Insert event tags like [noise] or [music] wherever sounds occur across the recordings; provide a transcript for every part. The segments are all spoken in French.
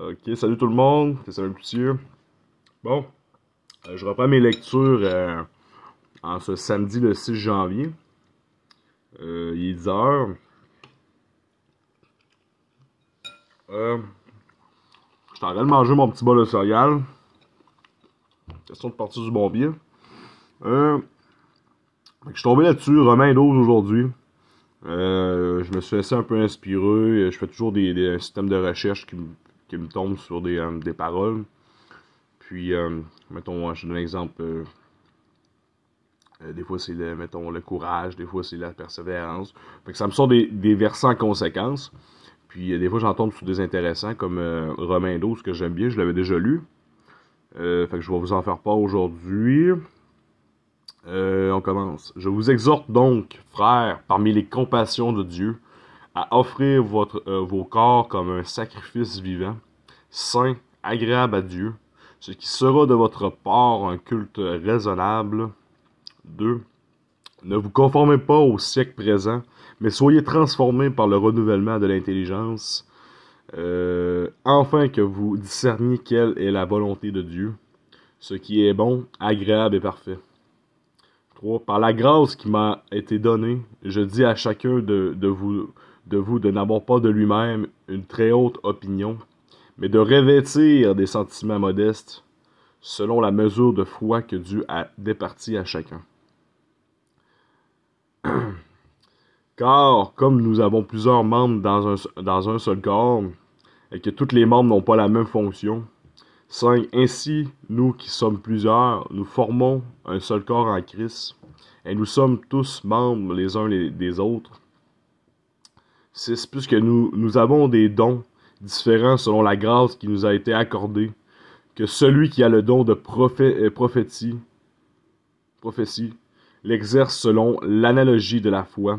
Ok, salut tout le monde, c'est Samuel Poutier. Bon, euh, je reprends mes lectures euh, en ce samedi le 6 janvier. Euh, il est 10 h je suis en train de manger mon petit bol de céréales. Question de partir du bon biais. je suis tombé là-dessus, Romain 12 aujourd'hui. je me suis laissé un peu inspiré. Je fais toujours des systèmes de recherche qui me qui me tombent sur des, euh, des paroles. Puis, euh, mettons, je donne un exemple. Euh, des fois, c'est le, mettons, le courage, des fois, c'est la persévérance. ça me sort des, des versants conséquences. Puis, des fois, j'en tombe sur des intéressants, comme Romain 12, que j'aime bien, je l'avais déjà lu. fait que je vais vous en faire part aujourd'hui. on commence. Je vous exhorte donc, frères, parmi les compassions de Dieu, à offrir votre, vos corps comme un sacrifice vivant, saint, agréable à Dieu, ce qui sera de votre part un culte raisonnable. 2. Ne vous conformez pas au siècle présent, mais soyez transformés par le renouvellement de l'intelligence, euh, enfin que vous discerniez quelle est la volonté de Dieu, ce qui est bon, agréable et parfait. 3. Par la grâce qui m'a été donnée, je dis à chacun de vous de, vous de n'avoir pas de lui-même une très haute opinion, mais de revêtir des sentiments modestes selon la mesure de foi que Dieu a départie à chacun. [clears throat] Car comme nous avons plusieurs membres dans un, seul corps, et que tous les membres n'ont pas la même fonction, Ainsi, nous qui sommes plusieurs, nous formons un seul corps en Christ, et nous sommes tous membres les uns des autres. C'est Puisque nous, nous avons des dons différents selon la grâce qui nous a été accordée, que celui qui a le don de euh, prophétie, prophétie l'exerce selon l'analogie de la foi.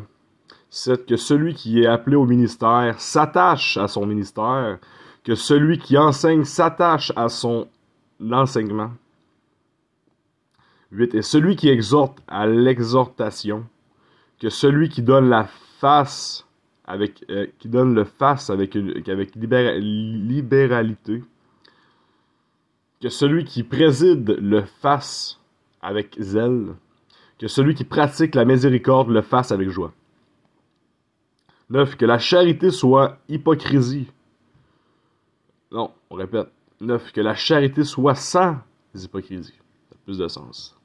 C'est que celui qui est appelé au ministère s'attache à son ministère, que celui qui enseigne s'attache à son enseignement. 8. Et celui qui exhorte à l'exhortation, que celui qui donne la face avec, euh, qui donne le face avec, avec libéralité, que celui qui préside le face avec zèle, que celui qui pratique la miséricorde le fasse avec joie. Neuf, Que la charité soit hypocrisie. Non, on répète. Neuf, Que la charité soit sans hypocrisie. Ça a plus de sens.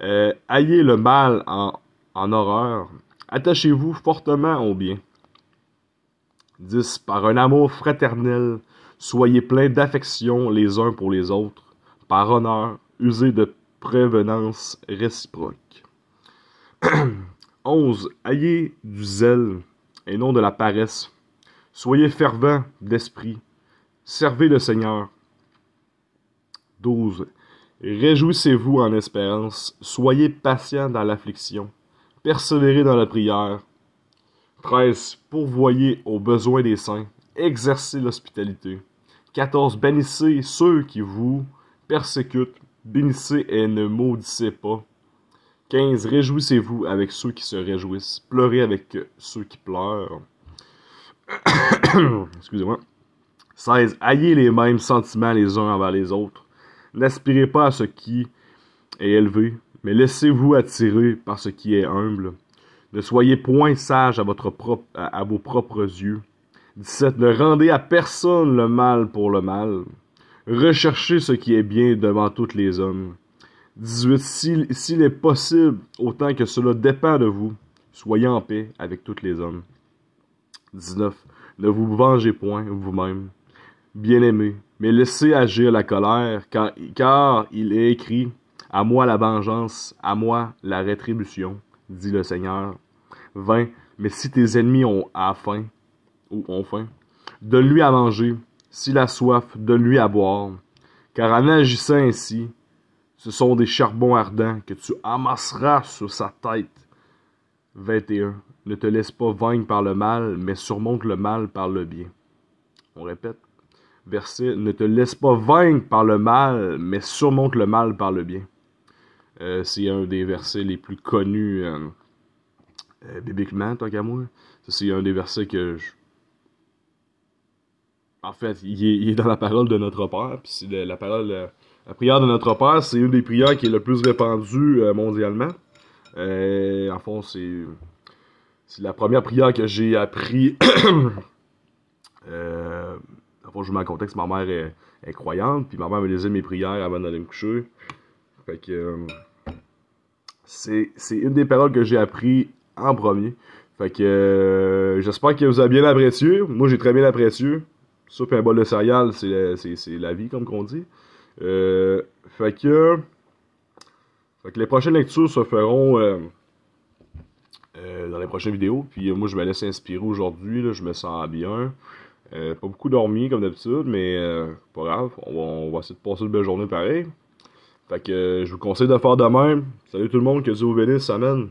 Euh, ayez le mal en, en horreur. Attachez-vous fortement au bien. 10. Par un amour fraternel, soyez pleins d'affection les uns pour les autres. Par honneur, usez de prévenance réciproque. 11. [clears throat] Ayez du zèle et non de la paresse. Soyez fervents d'esprit. Servez le Seigneur. 12. Réjouissez-vous en espérance. Soyez patients dans l'affliction. Persévérez dans la prière. 13. Pourvoyez aux besoins des saints. Exercez l'hospitalité. 14. Bénissez ceux qui vous persécutent. Bénissez et ne maudissez pas. 15. Réjouissez-vous avec ceux qui se réjouissent. Pleurez avec ceux qui pleurent. [coughs] Excusez-moi. 16. Ayez les mêmes sentiments les uns envers les autres. N'aspirez pas à ce qui est élevé, mais laissez-vous attirer par ce qui est humble. Ne soyez point sage à, votre à, vos propres yeux. 17. Ne rendez à personne le mal pour le mal. Recherchez ce qui est bien devant tous les hommes. 18. S'il est possible, autant que cela dépend de vous, soyez en paix avec tous les hommes. 19. Ne vous vengez point vous-même, bien aimé mais laissez agir la colère, car, car il est écrit, à moi la vengeance, à moi la rétribution dit le Seigneur. 20. Mais si tes ennemis ont à faim, ou ont faim, donne-lui à manger. S'il a soif, donne-lui à boire. Car en agissant ainsi, ce sont des charbons ardents que tu amasseras sur sa tête. 21. Ne te laisse pas vaincre par le mal, mais surmonte le mal par le bien. On répète. Verset. Ne te laisse pas vaincre par le mal, mais surmonte le mal par le bien. Euh, c'est un des versets les plus connus euh, euh, bibliquement, tant qu'à moi. C'est un des versets que En fait, il est, dans la parole de notre Père. Puis la, parole, prière de notre Père, c'est une des prières qui est le plus répandue mondialement. en fond, c'est, c'est la première prière que j'ai appris. [coughs] en fond, je mets en contexte, ma mère est, croyante, puis ma mère me lisait mes prières avant d'aller me coucher. Fait que. C'est une des paroles que j'ai appris en premier. Fait que euh, j'espère que vous avez bien apprécié. Moi, j'ai très bien apprécié. Super puis un bol de céréales, c'est la, vie, comme qu'on dit. Euh, fait que. les prochaines lectures se feront euh, dans les prochaines vidéos. Puis moi, je me laisse inspirer aujourd'hui. Je me sens bien. pas beaucoup dormi, comme d'habitude, mais pas grave. On va, on va essayer de passer une belle journée pareil. Fait que euh, je vous conseille de faire de même. Salut tout le monde, que Dieu vous bénisse, semaine.